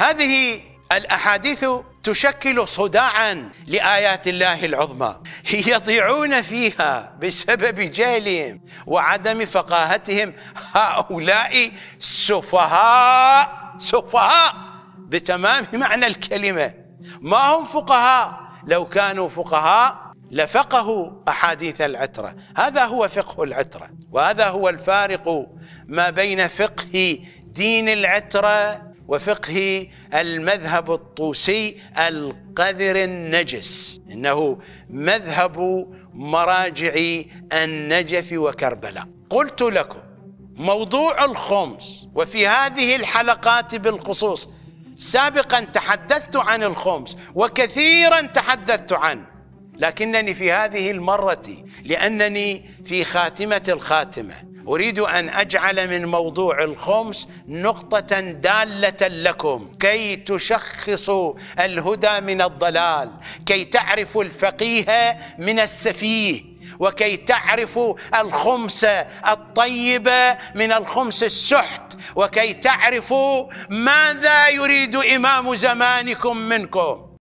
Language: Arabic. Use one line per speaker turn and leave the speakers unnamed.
هذه الاحاديث تشكل صداعا لايات الله العظمى يضيعون فيها بسبب جهلهم وعدم فقاهتهم هؤلاء سفهاء سفهاء بتمام معنى الكلمه ما هم فقهاء لو كانوا فقهاء لفقهوا احاديث العتره هذا هو فقه العتره وهذا هو الفارق ما بين فقه دين العتره وفقه المذهب الطوسي القذر النجس إنه مذهب مراجع النجف وكربلاء قلت لكم موضوع الخمس وفي هذه الحلقات بالخصوص سابقا تحدثت عن الخمس وكثيرا تحدثت عنه لكنني في هذه المرة لأنني في خاتمة الخاتمة أريد أن أجعل من موضوع الخمس نقطة دالة لكم كي تشخصوا الهدى من الضلال كي تعرفوا الفقيه من السفيه وكي تعرفوا الخمس الطيبة من الخمس السحت وكي تعرفوا ماذا يريد إمام زمانكم منكم